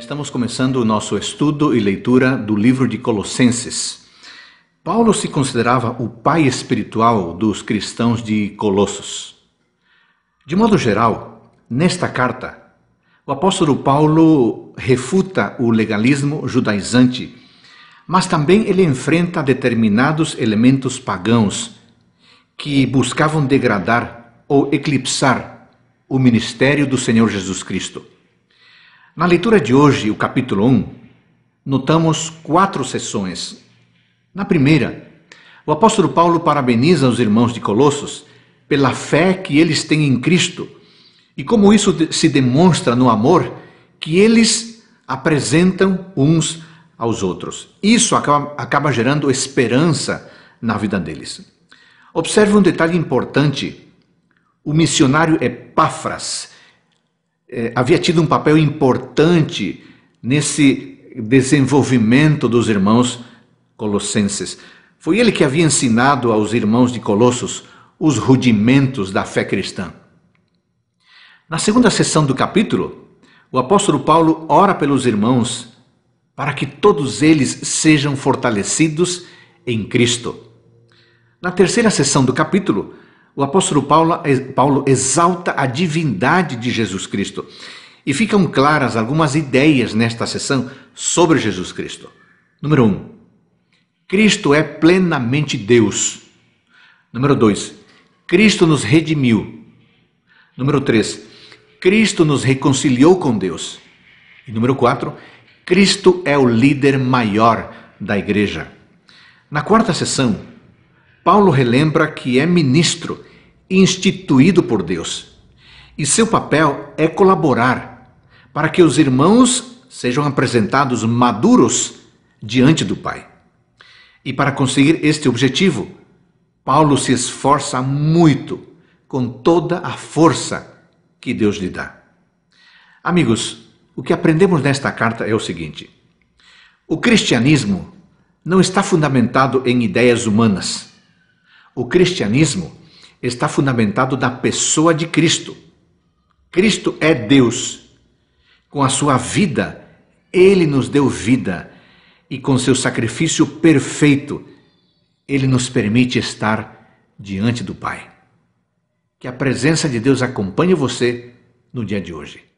Estamos começando o nosso estudo e leitura do livro de Colossenses. Paulo se considerava o pai espiritual dos cristãos de Colossos. De modo geral, nesta carta, o apóstolo Paulo refuta o legalismo judaizante, mas também ele enfrenta determinados elementos pagãos que buscavam degradar ou eclipsar o ministério do Senhor Jesus Cristo. Na leitura de hoje, o capítulo 1, notamos quatro sessões. Na primeira, o apóstolo Paulo parabeniza os irmãos de Colossos pela fé que eles têm em Cristo e como isso se demonstra no amor que eles apresentam uns aos outros. Isso acaba, acaba gerando esperança na vida deles. Observe um detalhe importante: o missionário Epáfras eh, havia tido um papel importante nesse desenvolvimento dos irmãos colossenses. Foi ele que havia ensinado aos irmãos de Colossos os rudimentos da fé cristã. Na segunda sessão do capítulo, o apóstolo Paulo ora pelos irmãos para que todos eles sejam fortalecidos em Cristo. Na terceira sessão do capítulo, o apóstolo Paulo, eh, Paulo exalta a divindade de Jesus Cristo. E ficam claras algumas ideias nesta sessão sobre Jesus Cristo. Número 1. Um, Cristo é plenamente Deus. Número 2. Cristo nos redimiu. Número 3. Cristo nos reconciliou com Deus. E número 4. Cristo é o líder maior da igreja. Na quarta sessão, Paulo relembra que é ministro, instituído por Deus, e seu papel é colaborar para que os irmãos sejam apresentados maduros diante do Pai. E para conseguir este objetivo, Paulo se esforça muito, com toda a força que Deus lhe dá. Amigos, o que aprendemos nesta carta é o seguinte: o cristianismo não está fundamentado em ideias humanas o cristianismo está fundamentado na pessoa de Cristo. Cristo é Deus. Com a sua vida, ele nos deu vida e com seu sacrifício perfeito, ele nos permite estar diante do Pai. Que a presença de Deus acompanhe você no dia de hoje.